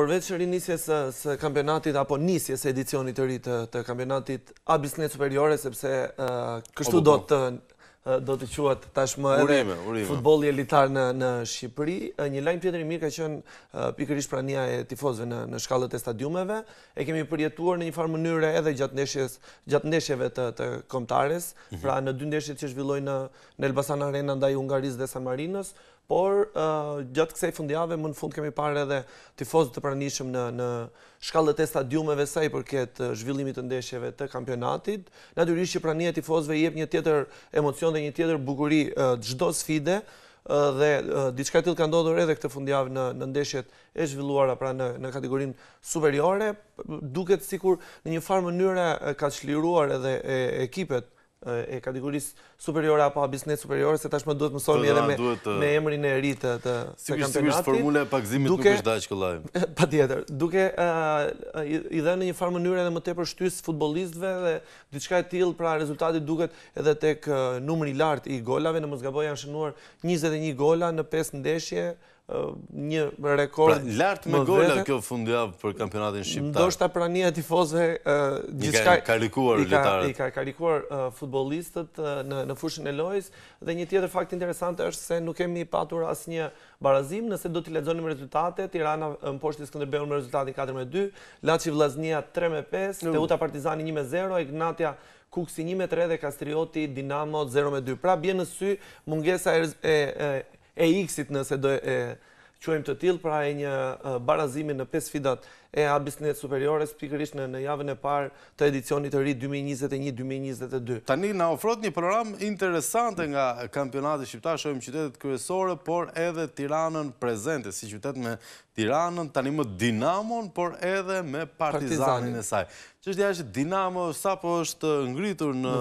por përveç rinisjes së së kampionatit apo nisjes së edicionit të ri të të kampionatit A Business Superiore sepse kështu do po. të do të quhet tashmë futbolli elitar në në Shqipëri një lajm tjetër i mirë ka qënë pikërisht prania e tifozëve në në shkallët e stadiumeve e kemi përjetuar në një farë mënyrë edhe gjatë ndeshjes gjatë ndeshjeve të të kombëtares mhm. pra në dy ndeshjet që zhvillojnë në në Elbasan Arena ndaj Hungarisë dhe San Marinos por gjatë kësaj fundjave më në fund kemi parë edhe tifoz të pranishëm në shkallët e stadiumeve saj përket zhvillimit të ndeshjeve të kampionatit. Naturisht që prania tifozëve jep një tjetër emocion dhe një tjetër buguri gjdo sfide dhe diçka të të ka ndodhër edhe këtë fundjavë në ndeshjet e zhvilluara pra në kategorin superiore, duket sikur në një farë mënyre ka shliruar edhe ekipet e kategorisë superiore apo biznes superiore, se tashmë duhet mësoni edhe me me emrin e rritë të të kampionatit. Sigurisht formula e pagëzimit nuk është dash Patjetër, duke i dhënë në një farë mënyrë edhe më tepër shtys futbollistëve dhe diçka e tillë, pra rezultati duket edhe tek numri i lartë i golave, në mos janë shënuar 21 gola në 5 ndeshje, një rekord pra, lartë me gola vete. kjo fundjavë për kampionatin shqiptar. Ndoshta prania tifozëve gjithçka i ka karikuar lojtarët. I ka karikuar futbolistët futbollistët në në fushën e lojës dhe një tjetër fakt interesant është se nuk kemi patur asnjë barazim, nëse do t'i lexojmë rezultatet, Tirana mposhti Skënderbeun me rezultatin 4-2, Laçi Vllaznia 3-5, mm. Teuta Partizani 1-0, Ignatia Kuksi 1-3 dhe Kastrioti Dinamo 0-2. Pra bie në sy mungesa e e X-it nëse do e quajmë të tillë, pra e një barazimi në pesë sfidat e abisnet superiores, pikërisht në javën e par të edicionit të ri 2021-2022. Tani na ofrot një program interesant nga kampionatë e shqiptar, shohim qytetet kërësore, por edhe tiranën prezente, si qytet me tiranën, tani më dinamon, por edhe me partizanin e saj. Që është që dinamo, sa po është ngritur në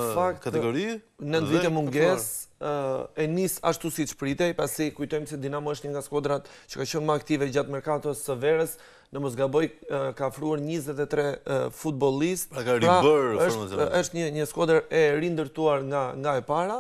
kategori? Në në vite munges, e nisë ashtu si që pritej, pasi kujtojmë që dinamo është një nga skodrat që ka shumë më aktive gjatë merkatos së verës, Në mos gaboj ka fruar 23 futbolist. Pra ka ribër, pra, është një skoder e rindërtuar nga e para.